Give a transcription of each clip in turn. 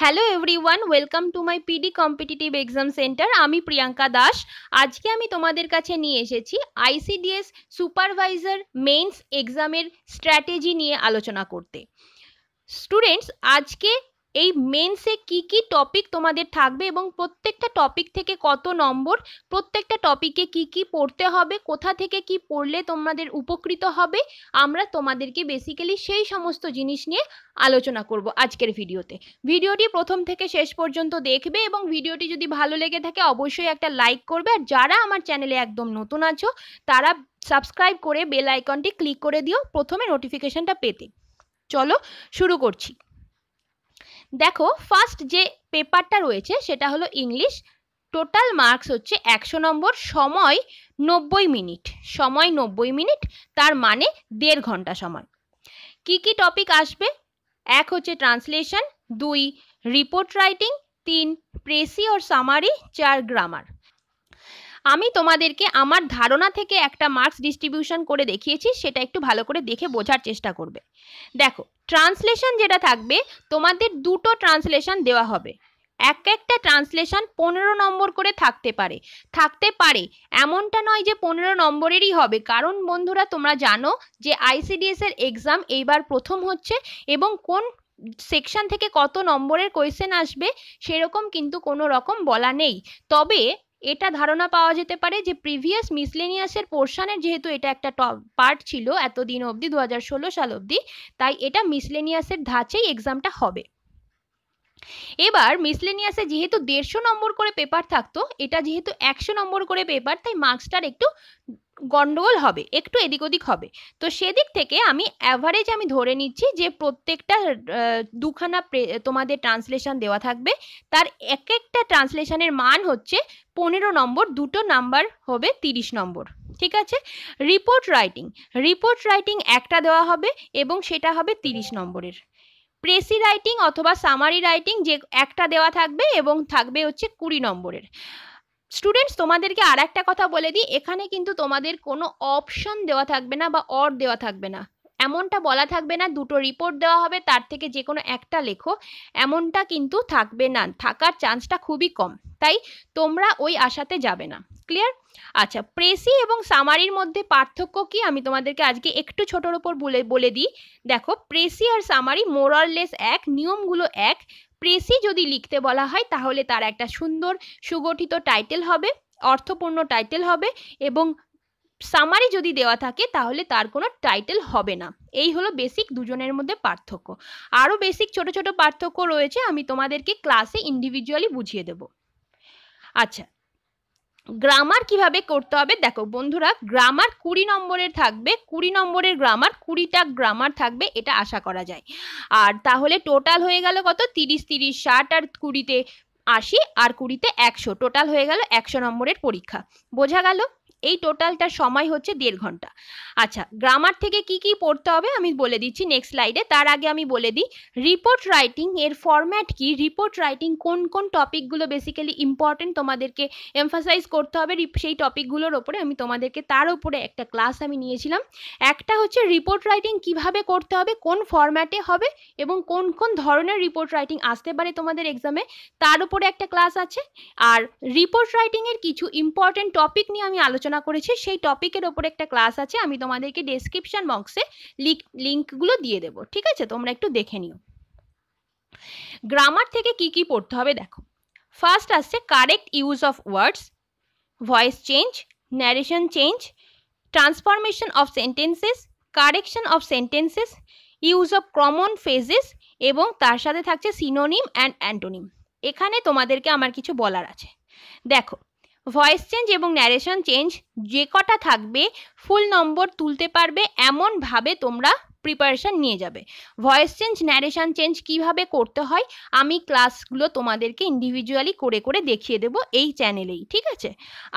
hello everyone welcome to my PD competitive exam centre আমি প্রিয়াঙ্কা দাস আজকে আমি তোমাদের কাছে নিয়ে এসেছি আইসিডিএস সুপারভাইজার মেন্স এক্সামের স্ট্র্যাটেজি নিয়ে আলোচনা করতে স্টুডেন্টস আজকে এই মেন্সে কি কি টপিক তোমাদের থাকবে এবং প্রত্যেকটা টপিক থেকে কত নম্বর প্রত্যেকটা টপিকে কি কি পড়তে হবে কোথা থেকে কি পড়লে তোমাদের উপকৃত হবে আমরা তোমাদেরকে বেসিক্যালি সেই সমস্ত জিনিস নিয়ে আলোচনা করব আজকের ভিডিওতে ভিডিওটি প্রথম থেকে শেষ পর্যন্ত দেখবে এবং ভিডিওটি যদি ভালো লেগে থাকে অবশ্যই একটা লাইক করবে আর যারা আমার চ্যানেলে একদম নতুন আছো তারা সাবস্ক্রাইব করে বেল আইকনটি ক্লিক করে দিও প্রথমে নোটিফিকেশনটা পেতে চলো শুরু করছি দেখো ফার্স্ট যে পেপারটা রয়েছে সেটা হলো ইংলিশ টোটাল মার্কস হচ্ছে একশো নম্বর সময় নব্বই মিনিট সময় নব্বই মিনিট তার মানে দেড় ঘন্টা সময় কি কি টপিক আসবে এক হচ্ছে ট্রান্সলেশন দুই রিপোর্ট রাইটিং তিন প্রেসি ওর সামারি চার গ্রামার আমি তোমাদেরকে আমার ধারণা থেকে একটা মার্কস ডিস্ট্রিবিউশন করে দেখিয়েছি সেটা একটু ভালো করে দেখে বোঝার চেষ্টা করবে দেখো ট্রান্সলেশন যেটা থাকবে তোমাদের দুটো ট্রান্সলেশন দেওয়া হবে এক একটা ট্রান্সলেশন পনেরো নম্বর করে থাকতে পারে থাকতে পারে এমনটা নয় যে পনেরো নম্বরেরই হবে কারণ বন্ধুরা তোমরা জানো যে আইসিডিএস এর এক্সাম এইবার প্রথম হচ্ছে এবং কোন সেকশন থেকে কত নম্বরের কোয়েশ্চেন আসবে সেরকম কিন্তু কোনো রকম বলা নেই তবে এটা ধারণা পাওয়া যেতে পারে যে প্রিভিয়াস মিসলেনিয়াসের পোর্শানের যেহেতু এটা একটা টপ পার্ট ছিল এতদিন অবধি দু সাল অবধি তাই এটা মিসলেনিয়াসের ধাঁচেই এক্সামটা হবে এবার মিসলেনিয়াসে যেহেতু দেড়শো নম্বর করে পেপার থাকতো এটা যেহেতু একশো নম্বর করে পেপার তাই মার্কসটার একটু গন্ডগোল হবে একটু এদিক ওদিক হবে তো সেদিক থেকে আমি অ্যাভারেজ আমি ধরে নিচ্ছি যে প্রত্যেকটা দুখানা তোমাদের ট্রান্সলেশন দেওয়া থাকবে তার এক একটা ট্রান্সলেশনের মান হচ্ছে পনেরো নম্বর দুটো নাম্বার হবে তিরিশ নম্বর ঠিক আছে রিপোর্ট রাইটিং রিপোর্ট রাইটিং একটা দেওয়া হবে এবং সেটা হবে তিরিশ নম্বরের প্রেসি রাইটিং অথবা সামারি রাইটিং যে একটা দেওয়া থাকবে এবং থাকবে হচ্ছে কুড়ি নম্বরের স্টুডেন্টস তোমাদেরকে আর একটা কথা বলে দিই এখানে কিন্তু তোমাদের কোনো অপশন দেওয়া থাকবে না বা অর দেওয়া থাকবে না এমনটা বলা থাকবে না দুটো রিপোর্ট দেওয়া হবে তার থেকে যে কোনো একটা লেখো এমনটা কিন্তু থাকবে না থাকার চান্সটা খুবই কম তাই তোমরা ওই আশাতে যাবে না ক্লিয়ার আচ্ছা প্রেসি এবং সামারির মধ্যে পার্থক্য কি আমি তোমাদেরকে আজকে একটু ছোটোর ওপর বলে বলে দিই দেখো প্রেসি আর সামারি মোরাললেস এক নিয়মগুলো এক প্রেসি যদি লিখতে বলা হয় তাহলে তার একটা সুন্দর সুগঠিত টাইটেল হবে অর্থপূর্ণ টাইটেল হবে এবং সামারি যদি দেওয়া থাকে তাহলে তার কোনো টাইটেল হবে না এই হলো বেসিক দুজনের মধ্যে পার্থক্য আরও বেসিক ছোট ছোট পার্থক্য রয়েছে আমি তোমাদেরকে ক্লাসে ইন্ডিভিজুয়ালি বুঝিয়ে দেব আচ্ছা গ্রামার কিভাবে করতে হবে দেখো বন্ধুরা গ্রামার কুড়ি নম্বরের থাকবে কুড়ি নম্বরের গ্রামার কুড়িটা গ্রামার থাকবে এটা আশা করা যায় আর তাহলে টোটাল হয়ে গেল কত তিরিশ তিরিশ ষাট আর কুড়িতে আশি আর কুড়িতে একশো টোটাল হয়ে গেল একশো নম্বরের পরীক্ষা বোঝা গেল এই টোটালটার সময় হচ্ছে দেড় ঘন্টা আচ্ছা গ্রামার থেকে কি কি পড়তে হবে আমি বলে দিচ্ছি নেক্সট স্লাইডে তার আগে আমি বলে দিই রিপোর্ট রাইটিং এর ফরম্যাট কি রিপোর্ট রাইটিং কোন কোন টপিকগুলো বেসিক্যালি ইম্পর্টেন্ট তোমাদেরকে এমফাসাইজ করতে হবে সেই টপিকগুলোর ওপরে আমি তোমাদেরকে তার উপরে একটা ক্লাস আমি নিয়েছিলাম একটা হচ্ছে রিপোর্ট রাইটিং কিভাবে করতে হবে কোন ফরম্যাটে হবে এবং কোন কোন ধরনের রিপোর্ট রাইটিং আসতে পারে তোমাদের এক্সামে তার উপরে একটা ক্লাস আছে আর রিপোর্ট রাইটিংয়ের কিছু ইম্পর্টেন্ট টপিক নিয়ে আমি আলোচনা আলোচনা করেছি সেই টপিকের ওপর একটা ক্লাস আছে আমি তোমাদেরকে ডেসক্রিপশান বক্সে লিঙ্ক লিঙ্কগুলো দিয়ে দেবো ঠিক আছে তোমরা একটু দেখে নিও গ্রামার থেকে কি কি পড়তে হবে দেখো ফার্স্ট আসছে correct use of words voice change narration change transformation of sentences correction of sentences use of common phrases এবং তার সাথে থাকছে সিনোনিম অ্যান্ড অ্যান্টোনিম এখানে তোমাদেরকে আমার কিছু বলার আছে দেখো ভয়েস চেঞ্জ এবং ন্যারেশন চেঞ্জ যে কটা থাকবে ফুল নম্বর তুলতে পারবে এমনভাবে তোমরা প্রিপারেশান নিয়ে যাবে ভয়েস চেঞ্জ ন্যারেশান চেঞ্জ কিভাবে করতে হয় আমি ক্লাসগুলো তোমাদেরকে ইন্ডিভিজুয়ালি করে করে দেখিয়ে দেব এই চ্যানেলেই ঠিক আছে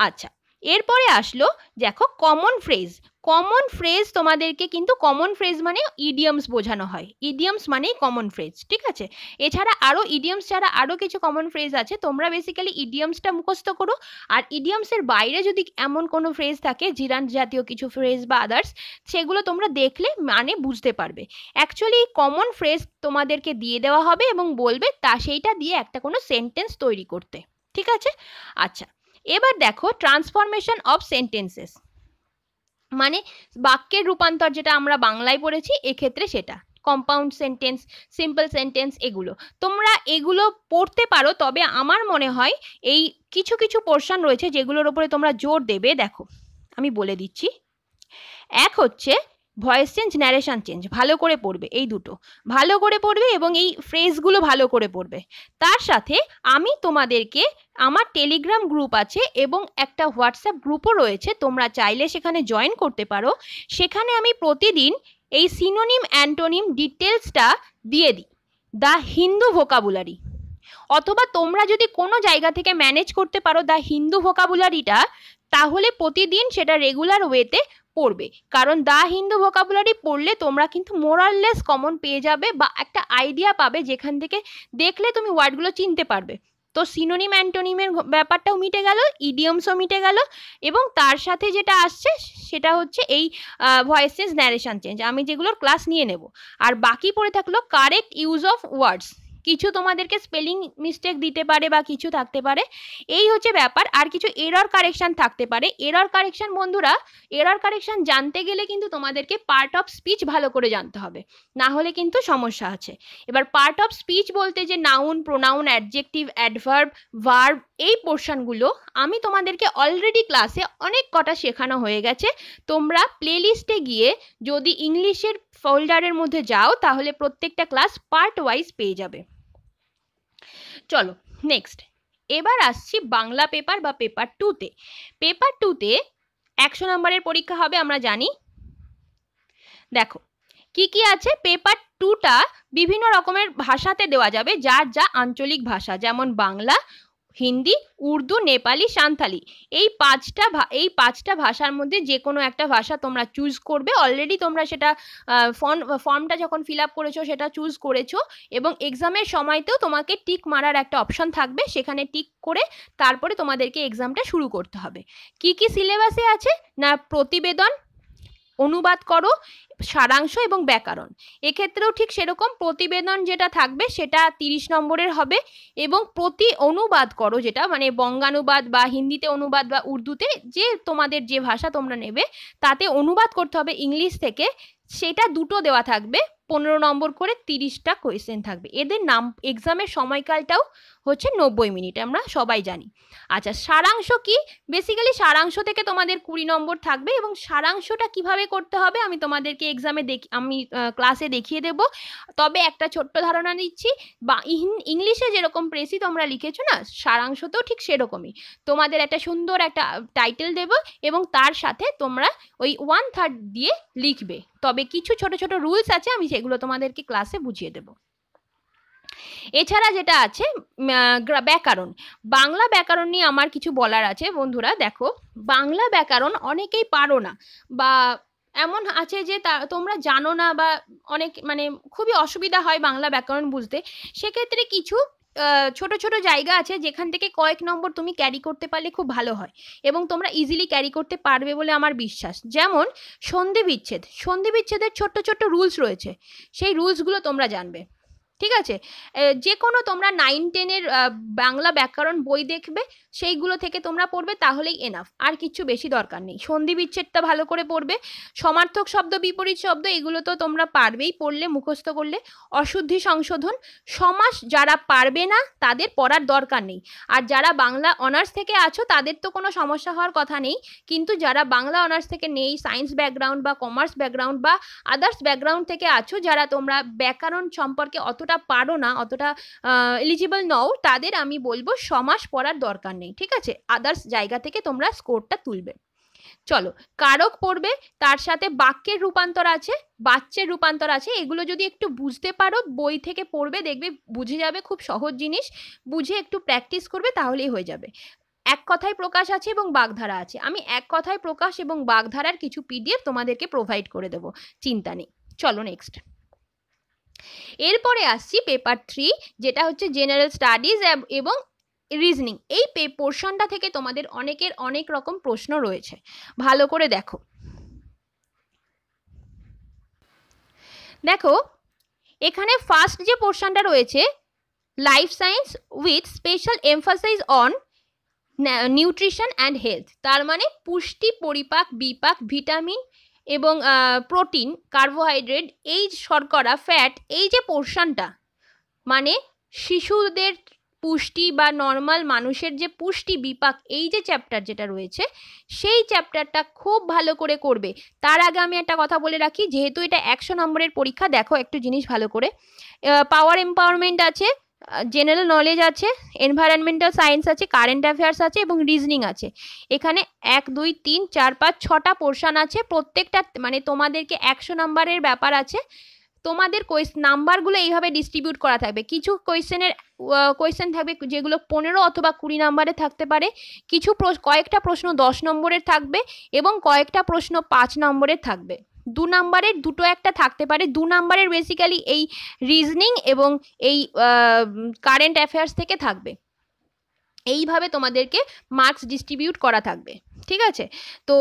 আচ্ছা এরপরে আসলো দেখো কমন ফ্রেজ কমন ফ্রেজ তোমাদেরকে কিন্তু কমন ফ্রেজ মানে ইডিয়ামস বোঝানো হয় ইডিয়ামস মানেই কমন ফ্রেজ ঠিক আছে এছাড়া আরও ইডিয়ামস ছাড়া আরও কিছু কমন ফ্রেজ আছে তোমরা বেসিক্যালি ইডিয়ামসটা মুখস্থ করো আর ইডিয়ামসের বাইরে যদি এমন কোনো ফ্রেজ থাকে জিরান জাতীয় কিছু ফ্রেজ বা আদার্স সেগুলো তোমরা দেখলে মানে বুঝতে পারবে অ্যাকচুয়ালি কমন ফ্রেজ তোমাদেরকে দিয়ে দেওয়া হবে এবং বলবে তা সেইটা দিয়ে একটা কোনো সেন্টেন্স তৈরি করতে ঠিক আছে আচ্ছা এবার দেখো ট্রান্সফরমেশন অফ সেন্টেন্সেস মানে বাক্যের রূপান্তর যেটা আমরা বাংলায় পড়েছি এক্ষেত্রে সেটা কম্পাউন্ড সেন্টেন্স সিম্পল সেন্টেন্স এগুলো তোমরা এগুলো পড়তে পারো তবে আমার মনে হয় এই কিছু কিছু পোর্শন রয়েছে যেগুলোর ওপরে তোমরা জোর দেবে দেখো আমি বলে দিচ্ছি এক হচ্ছে ভয়েস চেঞ্জ ন্যারেশান চেঞ্জ ভালো করে পড়বে এই দুটো ভালো করে পড়বে এবং এই ফ্রেজগুলো ভালো করে পড়বে তার সাথে আমি তোমাদেরকে আমার টেলিগ্রাম গ্রুপ আছে এবং একটা হোয়াটসঅ্যাপ গ্রুপও রয়েছে তোমরা চাইলে সেখানে জয়েন করতে পারো সেখানে আমি প্রতিদিন এই সিনোনিম অ্যান্টোনিম ডিটেলসটা দিয়ে দিই দ্য হিন্দু ভোকাবুলারি অথবা তোমরা যদি কোনো জায়গা থেকে ম্যানেজ করতে পারো দ্য হিন্দু ভোকাবুলারিটা তাহলে প্রতিদিন সেটা রেগুলার ওয়েতে পড়বে কারণ দা হিন্দু ভোকাবুলারি পড়লে তোমরা কিন্তু মোরাললেস কমন পেয়ে যাবে বা একটা আইডিয়া পাবে যেখান থেকে দেখলে তুমি ওয়ার্ডগুলো চিনতে পারবে তো সিনোনিম অ্যান্টোনিমের ব্যাপারটাও মিটে গেল ইডিয়মসও মিটে গেল এবং তার সাথে যেটা আসছে সেটা হচ্ছে এই ভয়েস চেঞ্জ ন্যারেশান চেঞ্জ আমি যেগুলোর ক্লাস নিয়ে নেব আর বাকি পড়ে থাকলো কারেক্ট ইউজ অফ ওয়ার্ডস কিছু তোমাদেরকে স্পেলিং মিস্টেক দিতে পারে বা কিছু থাকতে পারে এই হচ্ছে ব্যাপার আর কিছু এরর কারেকশান থাকতে পারে এরর কারেকশান বন্ধুরা এরর কারেকশান জানতে গেলে কিন্তু তোমাদেরকে পার্ট অফ স্পিচ ভালো করে জানতে হবে না হলে কিন্তু সমস্যা আছে এবার পার্ট অফ স্পিচ বলতে যে noun pronoun adjective adverb verb এই পোর্শনগুলো আমি তোমাদেরকে অলরেডি ক্লাসে অনেক কটা শেখানো হয়ে গেছে তোমরা প্লেলিস্টে গিয়ে যদি ইংলিশের ফোল্ডারের মধ্যে যাও তাহলে প্রত্যেকটা ক্লাস পার্ট ওয়াইজ পেয়ে যাবে চলো নেক্সট এবার আসছি বাংলা পেপার বা পেপার টুতে পেপার টুতে একশো নম্বরের পরীক্ষা হবে আমরা জানি দেখো কি কি আছে পেপার টুটা বিভিন্ন রকমের ভাষাতে দেওয়া যাবে যার যা আঞ্চলিক ভাষা যেমন বাংলা হিন্দি উর্দু নেপালি সান্তালি এই পাঁচটা এই পাঁচটা ভাষার মধ্যে যে কোনো একটা ভাষা তোমরা চুজ করবে অলরেডি তোমরা সেটা ফর্ম ফর্মটা যখন ফিল আপ করেছো সেটা চুজ করেছো এবং এক্সামের সময়তেও তোমাকে টিক মারার একটা অপশন থাকবে সেখানে টিক করে তারপরে তোমাদেরকে এক্সামটা শুরু করতে হবে কি কি সিলেবাসে আছে না প্রতিবেদন অনুবাদ করো সারাংশ এবং ব্যাকরণ এক্ষেত্রেও ঠিক সেরকম প্রতিবেদন যেটা থাকবে সেটা তিরিশ নম্বরের হবে এবং প্রতি অনুবাদ করো যেটা মানে বঙ্গানুবাদ বা হিন্দিতে অনুবাদ বা উর্দুতে যে তোমাদের যে ভাষা তোমরা নেবে তাতে অনুবাদ করতে হবে ইংলিশ থেকে সেটা দুটো দেওয়া থাকবে পনেরো নম্বর করে তিরিশটা কোয়েশ্চেন থাকবে এদের নাম এক্সামের সময়কালটাও হচ্ছে নব্বই মিনিট আমরা সবাই জানি আচ্ছা সারাংশ কি বেসিক্যালি সারাংশ থেকে তোমাদের কুড়ি নম্বর থাকবে এবং সারাংশটা কিভাবে করতে হবে আমি তোমাদেরকে এক্সামে দেখি আমি ক্লাসে দেখিয়ে দেব তবে একটা ছোট্ট ধারণা দিচ্ছি বা ইংলিশে যেরকম প্রেসি তোমরা লিখেছো না সারাংশ তো ঠিক সেরকমই তোমাদের একটা সুন্দর একটা টাইটেল দেব এবং তার সাথে তোমরা ওই ওয়ান থার্ড দিয়ে লিখবে তবে কিছু ছোট ছোট রুলস আছে আমি সেগুলো তোমাদেরকে ক্লাসে বুঝিয়ে দেবো এছাড়া যেটা আছে ব্যাকরণ বাংলা ব্যাকরণ নিয়ে আমার কিছু বলার আছে বন্ধুরা দেখো বাংলা ব্যাকরণ অনেকেই পারো না বা এমন আছে যে তা তোমরা জানো না বা অনেক মানে খুবই অসুবিধা হয় বাংলা ব্যাকরণ বুঝতে সেক্ষেত্রে কিছু ছোট ছোট জায়গা আছে যেখান থেকে কয়েক নম্বর তুমি ক্যারি করতে পারলে খুব ভালো হয় এবং তোমরা ইজিলি ক্যারি করতে পারবে বলে আমার বিশ্বাস যেমন সন্ধি বিচ্ছেদ সন্ধি বিচ্ছেদের ছোট্ট ছোট্ট রুলস রয়েছে সেই রুলসগুলো তোমরা জানবে ঠিক আছে যে কোনো তোমরা নাইন টেনের বাংলা ব্যাকরণ বই দেখবে সেইগুলো থেকে তোমরা পড়বে তাহলেই এনাফ আর কিছু বেশি দরকার নেই সন্ধি বিচ্ছেদটা ভালো করে পড়বে সমার্থক শব্দ বিপরীত শব্দ এগুলো তো তোমরা পারবেই পড়লে মুখস্থ করলে অশুদ্ধি সংশোধন সমাস যারা পারবে না তাদের পড়ার দরকার নেই আর যারা বাংলা অনার্স থেকে আছো তাদের তো কোনো সমস্যা হওয়ার কথা নেই কিন্তু যারা বাংলা অনার্স থেকে নেই সায়েন্স ব্যাকগ্রাউন্ড বা কমার্স ব্যাকগ্রাউন্ড বা আদার্স ব্যাকগ্রাউন্ড থেকে আছো যারা তোমরা ব্যাকরণ সম্পর্কে অত যতটা পারো না অতটা এলিজিবল নও তাদের আমি বলবো সমাস পড়ার দরকার নেই ঠিক আছে আদার্স জায়গা থেকে তোমরা স্কোরটা তুলবে চলো কারক পড়বে তার সাথে বাক্যের রূপান্তর আছে বাচ্চের রূপান্তর আছে এগুলো যদি একটু বুঝতে পারো বই থেকে পড়বে দেখবে বুঝে যাবে খুব সহজ জিনিস বুঝে একটু প্র্যাকটিস করবে তাহলেই হয়ে যাবে এক কথায় প্রকাশ আছে এবং বাগধারা আছে আমি এক কথায় প্রকাশ এবং বাগধারার কিছু পিডিএফ তোমাদেরকে প্রোভাইড করে দেবো চিন্তা নেই চলো নেক্সট এরপরে আসছি পেপার থ্রি যেটা হচ্ছে জেনারেল স্টাডিজ এবং রিজনিং এই পে পোর্শনটা থেকে তোমাদের অনেকের অনেক রকম প্রশ্ন রয়েছে ভালো করে দেখো দেখো এখানে ফার্স্ট যে পোর্শনটা রয়েছে life science with special emphasise on nutrition and health তার মানে পুষ্টি পরিপাক বিপাক ভিটামিন এবং প্রোটিন কার্বোহাইড্রেট এই শর্করা ফ্যাট এই যে পোর্শনটা মানে শিশুদের পুষ্টি বা নর্মাল মানুষের যে পুষ্টি বিপাক এই যে চ্যাপ্টার যেটা রয়েছে সেই চ্যাপ্টারটা খুব ভালো করে করবে তার আগে আমি একটা কথা বলে রাখি যেহেতু এটা একশো নম্বরের পরীক্ষা দেখো একটু জিনিস ভালো করে পাওয়ার এম্পাওয়ারমেন্ট আছে জেনারেল নলেজ আছে এনভায়রনমেন্টাল সায়েন্স আছে কারেন্ট অ্যাফেয়ার্স আছে এবং রিজনিং আছে এখানে এক দুই তিন চার পাঁচ ছটা পোর্শান আছে প্রত্যেকটা মানে তোমাদেরকে একশো নাম্বারের ব্যাপার আছে তোমাদের কোয়েশ নাম্বারগুলো এইভাবে ডিস্ট্রিবিউট করা থাকবে কিছু কোয়েশ্চেনের কোয়েশ্চেন থাকবে যেগুলো পনেরো অথবা কুড়ি নম্বরে থাকতে পারে কিছু কয়েকটা প্রশ্ন দশ নম্বরের থাকবে এবং কয়েকটা প্রশ্ন পাঁচ নম্বরের থাকবে দু নাম্বারের দুটো একটা থাকতে পারে দু নাম্বারের বেসিক্যালি এই রিজনিং এবং এই কারেন্ট অ্যাফেয়ার্স থেকে থাকবে এইভাবে তোমাদেরকে মার্কস ডিস্ট্রিবিউট করা থাকবে ঠিক আছে তো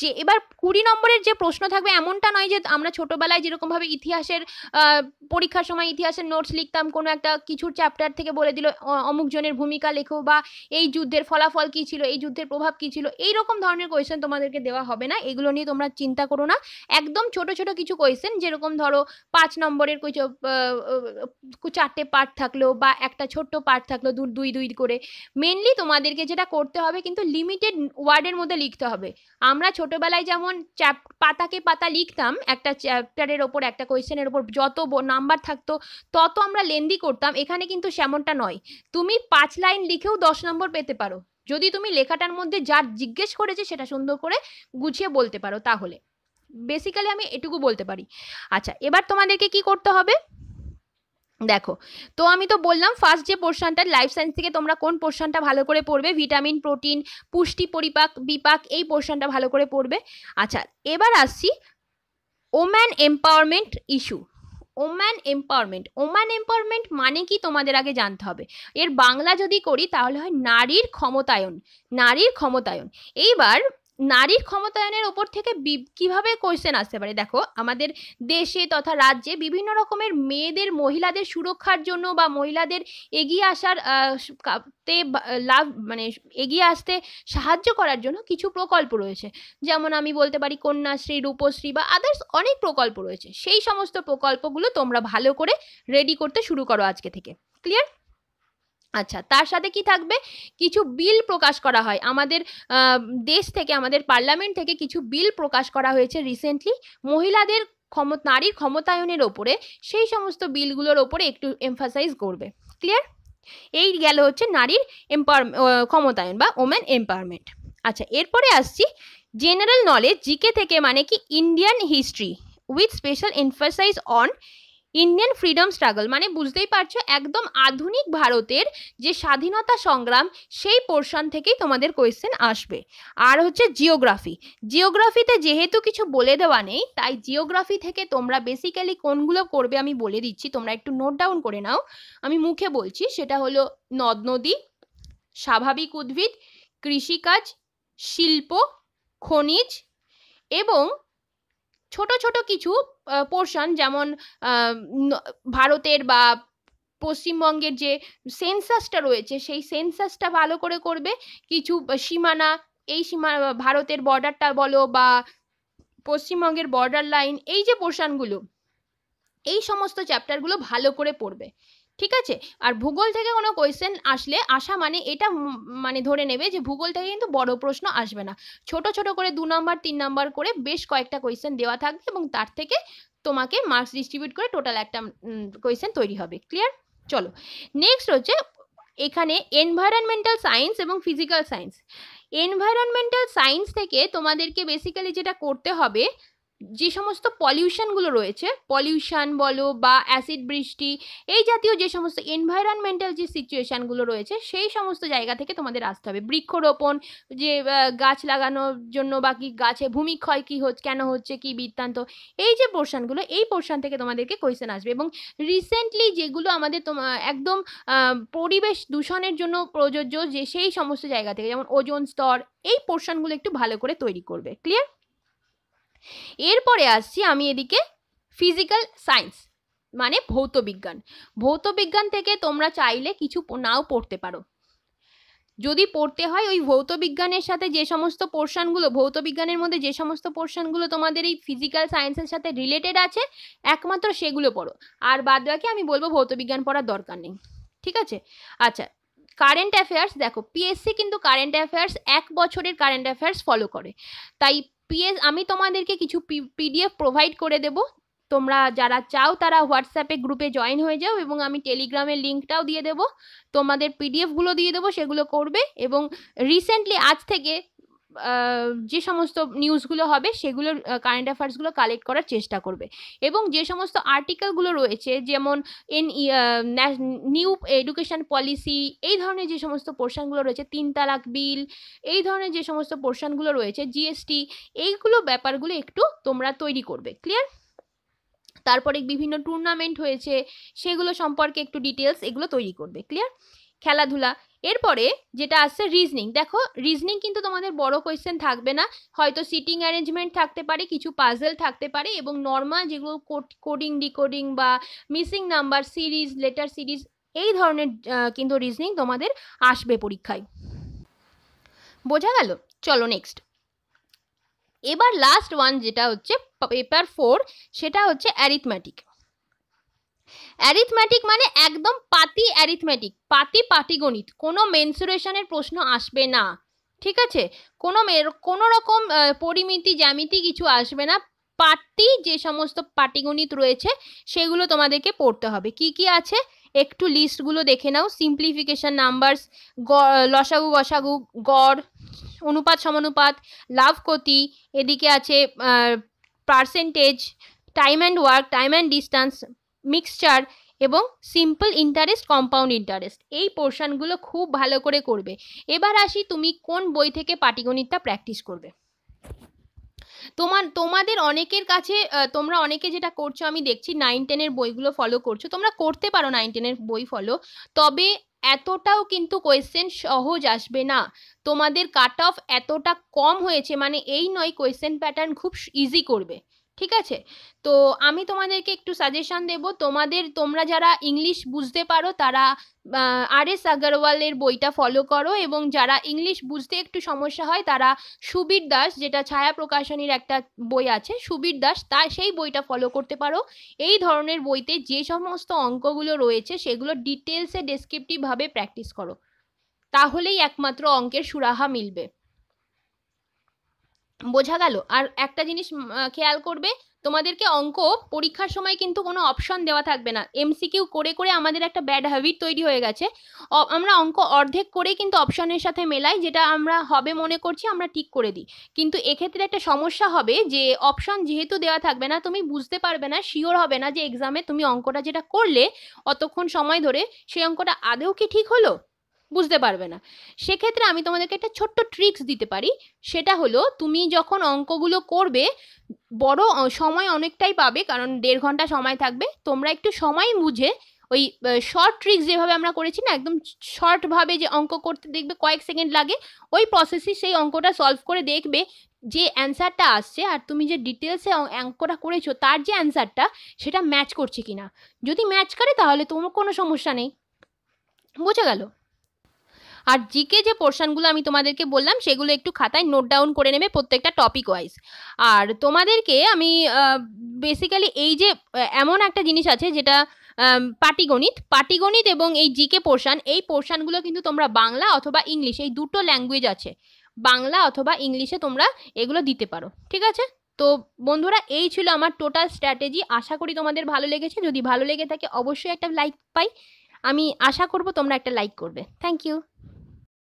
যে এবার কুড়ি নম্বরের যে প্রশ্ন থাকবে এমনটা নয় যে আমরা ছোটোবেলায় যেরকমভাবে ইতিহাসের পরীক্ষার সময় ইতিহাসের নোটস লিখতাম কোনো একটা কিছুর চ্যাপ্টার থেকে বলে দিল অমুকজনের ভূমিকা লেখো বা এই যুদ্ধের ফলাফল কী ছিল এই যুদ্ধের প্রভাব কী ছিল এই রকম ধরনের কোয়েশ্চেন তোমাদেরকে দেওয়া হবে না এগুলো নিয়ে তোমরা চিন্তা করো না একদম ছোট ছোট কিছু কোয়েশ্চেন যেরকম ধরো পাঁচ নম্বরের কিছু চারটে পার্ট থাকলো বা একটা ছোট্ট পার্ট থাকলো দুই দুই করে মেনলি তোমাদেরকে যেটা করতে হবে কিন্তু লিমিটেড ওয়ার্ডের মধ্যে মধ্যে লিখতে হবে আমরা ছোটোবেলায় যেমন চ্যাপ পাতাকে পাতা লিখতাম একটা চ্যাপ্টারের ওপর একটা কোয়েশ্চেনের ওপর যত নাম্বার থাকতো তত আমরা লেন্দি করতাম এখানে কিন্তু সেমনটা নয় তুমি পাঁচ লাইন লিখেও দশ নম্বর পেতে পারো যদি তুমি লেখাটার মধ্যে যা জিজ্ঞেস করেছে সেটা সুন্দর করে গুছিয়ে বলতে পারো তাহলে বেসিক্যালি আমি এটুকু বলতে পারি আচ্ছা এবার তোমাদেরকে কি করতে হবে দেখো তো আমি তো বললাম ফার্স্ট যে পোর্শনটা লাইফ সায়েন্স থেকে তোমরা কোন পোর্শনটা ভালো করে পড়বে ভিটামিন প্রোটিন পুষ্টি পরিপাক বিপাক এই পোর্শনটা ভালো করে পড়বে আচ্ছা এবার আসছি woman empowerment issue woman empowerment woman empowerment মানে কি তোমাদের আগে জানতে হবে এর বাংলা যদি করি তাহলে হয় নারীর ক্ষমতায়ন নারীর ক্ষমতায়ন এইবার নারীর ক্ষমতায়নের ওপর থেকে কিভাবে কোয়েশ্চেন আসতে পারে দেখো আমাদের দেশে তথা রাজ্যে বিভিন্ন রকমের মেয়েদের মহিলাদের সুরক্ষার জন্য বা মহিলাদের এগিয়ে আসার তে লাভ মানে এগিয়ে আসতে সাহায্য করার জন্য কিছু প্রকল্প রয়েছে যেমন আমি বলতে পারি কন্যাশ্রী রূপশ্রী বা আদার্স অনেক প্রকল্প রয়েছে সেই সমস্ত প্রকল্পগুলো তোমরা ভালো করে রেডি করতে শুরু করো আজকে থেকে ক্লিয়ার আচ্ছা তার সাথে কি থাকবে কিছু বিল প্রকাশ করা হয় আমাদের দেশ থেকে আমাদের পার্লামেন্ট থেকে কিছু বিল প্রকাশ করা হয়েছে রিসেন্টলি মহিলাদের ক্ষমত নারীর ক্ষমতায়নের ওপরে সেই সমস্ত বিলগুলোর ওপরে একটু এমফাসাইজ করবে ক্লিয়ার এই গেল হচ্ছে নারীর এম্পাওয়ার ক্ষমতায়ন বা ওমেন এম্পাওয়ারমেন্ট আচ্ছা এরপরে আসছি জেনারেল নলেজ জিকে থেকে মানে কি Indian history with special emphasise on Indian freedom struggle মানে বুঝতেই পারছো একদম আধুনিক ভারতের যে স্বাধীনতা সংগ্রাম সেই পোর্শন থেকেই তোমাদের কোয়েশ্চেন আসবে আর হচ্ছে জিওগ্রাফি জিওগ্রাফিতে যেহেতু কিছু বলে দেওয়া নেই তাই জিওগ্রাফি থেকে তোমরা বেসিক্যালি কোনগুলো করবে আমি বলে দিচ্ছি তোমরা একটু নোট ডাউন করে নাও আমি মুখে বলছি সেটা হলো নদ নদী স্বাভাবিক উদ্ভিদ কৃষিকাজ শিল্প খনিজ এবং ছোট ছোট কিছু পোর্শন যেমন ভারতের বা পশ্চিমবঙ্গের যে সেন্সাসটা রয়েছে সেই সেন্সাসটা ভালো করে করবে কিছু সীমানা এই সীমা ভারতের বর্ডারটা বলো বা পশ্চিমবঙ্গের বর্ডার লাইন এই যে পোর্শনগুলো এই সমস্ত চ্যাপ্টারগুলো ভালো করে পড়বে ঠিক আছে আর ভূগোল থেকে কোনো কোয়েশ্চেন আসলে আসা মানে এটা মানে ধরে নেবে যে ভূগোল থেকে কিন্তু বড় প্রশ্ন আসবে না ছোট ছোট করে দু নম্বর তিন নম্বর করে বেশ কয়েকটা কোয়েশ্চেন দেওয়া থাকবে এবং তার থেকে তোমাকে মার্কস ডিস্ট্রিবিউট করে টোটাল একটা কোয়েশ্চেন তৈরি হবে ক্লিয়ার চলো নেক্সট হচ্ছে এখানে এনভায়রনমেন্টাল সায়েন্স এবং ফিজিক্যাল সায়েন্স এনভায়রনমেন্টাল সায়েন্স থেকে তোমাদেরকে বেসিক্যালি যেটা করতে হবে যে সমস্ত পলিউশনগুলো রয়েছে পলিউশন বলো বা অ্যাসিড বৃষ্টি এই জাতীয় যে সমস্ত এনভায়রনমেন্টাল যে সিচুয়েশানগুলো রয়েছে সেই সমস্ত জায়গা থেকে তোমাদের আসতে হবে বৃক্ষরোপণ যে গাছ লাগানোর জন্য বা কি গাছে ভূমিক্ষয় কী হচ্ছে কেন হচ্ছে কি বৃত্তান্ত এই যে পোর্শনগুলো এই পোর্শন থেকে তোমাদেরকে কোয়েশন আসবে এবং রিসেন্টলি যেগুলো আমাদের একদম পরিবেশ দূষণের জন্য প্রযোজ্য যে সেই সমস্ত জায়গা থেকে যেমন ওজন স্তর এই পোর্শনগুলো একটু ভালো করে তৈরি করবে ক্লিয়ার এরপরে আসছি আমি এদিকে ফিজিক্যাল সায়েন্স মানে ভৌতবিজ্ঞান ভৌতবিজ্ঞান থেকে তোমরা চাইলে কিছু নাও পড়তে পারো যদি পড়তে হয় ওই ভৌতবিজ্ঞানের সাথে যে সমস্ত পোর্শনগুলো ভৌতবিজ্ঞানের মধ্যে যে সমস্ত পোর্শনগুলো তোমাদের এই ফিজিক্যাল সায়েন্সের সাথে রিলেটেড আছে একমাত্র সেগুলো পড়ো আর বাদ বাকি আমি বলবো ভৌতবিজ্ঞান পড়ার দরকার নেই ঠিক আছে আচ্ছা কারেন্ট অ্যাফেয়ার্স দেখো পিএসসি কিন্তু কারেন্ট অ্যাফেয়ার্স এক বছরের কারেন্ট অ্যাফেয়ার্স ফলো করে তাই পিএস আমি তোমাদেরকে কিছু পিডিএফ প্রোভাইড করে দেব তোমরা যারা চাও তারা হোয়াটসঅ্যাপে গ্রুপে জয়েন হয়ে যাও এবং আমি টেলিগ্রামের লিঙ্কটাও দিয়ে দেব তোমাদের পিডিএফগুলো দিয়ে দেবো সেগুলো করবে এবং রিসেন্টলি আজ থেকে যে সমস্ত নিউজগুলো হবে সেগুলোর কারেন্ট অ্যাফেয়ার্সগুলো কালেক্ট করার চেষ্টা করবে এবং যে সমস্ত আর্টিকেলগুলো রয়েছে যেমন এন নিউ এডুকেশন পলিসি এই ধরনের যে সমস্ত পোর্শনগুলো রয়েছে তিন তালাক বিল এই ধরনের যে সমস্ত পোর্শনগুলো রয়েছে জিএসটি এইগুলো ব্যাপারগুলো একটু তোমরা তৈরি করবে ক্লিয়ার তারপরে বিভিন্ন টুর্নামেন্ট হয়েছে সেগুলো সম্পর্কে একটু ডিটেলস এগুলো তৈরি করবে ক্লিয়ার খেলাধুলা এরপরে যেটা আসছে রিজনিং দেখো রিজনিং কিন্তু তোমাদের বড় কোয়েশ্চেন থাকবে না হয়তো সিটিং অ্যারেঞ্জমেন্ট থাকতে পারে কিছু পাজেল থাকতে পারে এবং নর্মাল যেগুলো কোডিং ডিকোডিং বা missing number series letter series এই ধরনের কিন্তু রিজনিং তোমাদের আসবে পরীক্ষায় বোঝা গেল চলো নেক্সট এবার লাস্ট ওয়ান যেটা হচ্ছে পেপার ফোর সেটা হচ্ছে অ্যারিথম্যাটিক অ্যারিথমেটিক মানে একদম পাতি অ্যারিথমেটিক পাতি পাটিগণিত কোনো মেনসুরেশনের প্রশ্ন আসবে না ঠিক আছে কোনো কোনো রকম পরিমিতি জ্যামিতি কিছু আসবে না পাটি যে সমস্ত পাটিগণিত রয়েছে সেগুলো তোমাদেরকে পড়তে হবে কি কি আছে একটু লিস্টগুলো দেখে নাও সিম্পলিফিকেশান নাম্বারস গ লসাগু গসাগু গড় অনুপাত সমানুপাত লাভ ক্ষতি এদিকে আছে percentage time and work time and distance mixture এবং সিম্পল ইন্টারেস্ট কম্পাউন্ড ইন্টারেস্ট এই পোর্শানগুলো খুব ভালো করে করবে এবার আসি তুমি কোন বই থেকে পাটিগণিতটা প্র্যাকটিস করবে তোমার তোমাদের অনেকের কাছে তোমরা অনেকে যেটা করছো আমি দেখছি নাইন টেনের বইগুলো ফলো করছো তোমরা করতে পারো নাইন টেনের বই ফলো তবে এতটাও কিন্তু কোয়েশ্চেন সহজ আসবে না তোমাদের কাট অফ এতটা কম হয়েছে মানে এই নয় কোয়েশ্চেন প্যাটার্ন খুব ইজি করবে ঠিক আছে তো আমি তোমাদেরকে একটু সাজেশান দেব তোমাদের তোমরা যারা ইংলিশ বুঝতে পারো তারা আর এস আগরওয়ালের বইটা ফলো করো এবং যারা ইংলিশ বুঝতে একটু সমস্যা হয় তারা সুবীর দাস যেটা ছায়া প্রকাশনীর একটা বই আছে সুবীর দাস তার সেই বইটা ফলো করতে পারো এই ধরনের বইতে যে সমস্ত অঙ্কগুলো রয়েছে সেগুলো ডিটেলসে ডেসক্রিপটিভভাবে প্র্যাকটিস করো তাহলেই একমাত্র অঙ্কের সুরাহা মিলবে বোঝা গেল আর একটা জিনিস খেয়াল করবে তোমাদেরকে অঙ্ক পরীক্ষার সময় কিন্তু কোনো অপশন দেওয়া থাকবে না এমসিকিউ করে করে আমাদের একটা ব্যাড হ্যাবিট তৈরি হয়ে গেছে আমরা অঙ্ক অর্ধেক করেই কিন্তু অপশনের সাথে মেলাই যেটা আমরা হবে মনে করছি আমরা ঠিক করে দিই কিন্তু এক্ষেত্রে একটা সমস্যা হবে যে অপশন যেহেতু দেওয়া থাকবে না তুমি বুঝতে পারবে না শিওর হবে না যে এক্সামে তুমি অঙ্কটা যেটা করলে অতক্ষণ সময় ধরে সেই অঙ্কটা আদেও কি ঠিক হলো বুঝতে পারবে না সেক্ষেত্রে আমি তোমাদেরকে একটা ছোট্ট ট্রিক্স দিতে পারি সেটা হলো তুমি যখন অঙ্কগুলো করবে বড় সময় অনেকটাই পাবে কারণ দেড় ঘন্টা সময় থাকবে তোমরা একটু সময় বুঝে ওই শর্ট ট্রিক্স যেভাবে আমরা করেছি না একদম শর্টভাবে যে অঙ্ক করতে দেখবে কয়েক সেকেন্ড লাগে ওই প্রসেসে সেই অঙ্কটা সলভ করে দেখবে যে অ্যান্সারটা আসছে আর তুমি যে ডিটেলসে অঙ্কটা করেছো তার যে অ্যান্সারটা সেটা ম্যাচ করছে কিনা যদি ম্যাচ করে তাহলে তোমার কোনো সমস্যা নেই বোঝা গেল আর জিকে যে পোর্শনগুলো আমি তোমাদেরকে বললাম সেগুলো একটু খাতায় নোট ডাউন করে নেবে প্রত্যেকটা টপিক ওয়াইজ আর তোমাদেরকে আমি বেসিক্যালি এই যে এমন একটা জিনিস আছে যেটা পাটিগণিত পাটিগণিত এবং এই জিকে পোর্শান এই পোর্শানগুলো কিন্তু তোমরা বাংলা অথবা ইংলিশ এই দুটো ল্যাঙ্গুয়েজ আছে বাংলা অথবা ইংলিশে তোমরা এগুলো দিতে পারো ঠিক আছে তো বন্ধুরা এই ছিল আমার টোটাল স্ট্র্যাটেজি আশা করি তোমাদের ভালো লেগেছে যদি ভালো লেগে থাকে অবশ্যই একটা লাইক পাই আমি আশা করব তোমরা একটা লাইক করবে থ্যাংক ইউ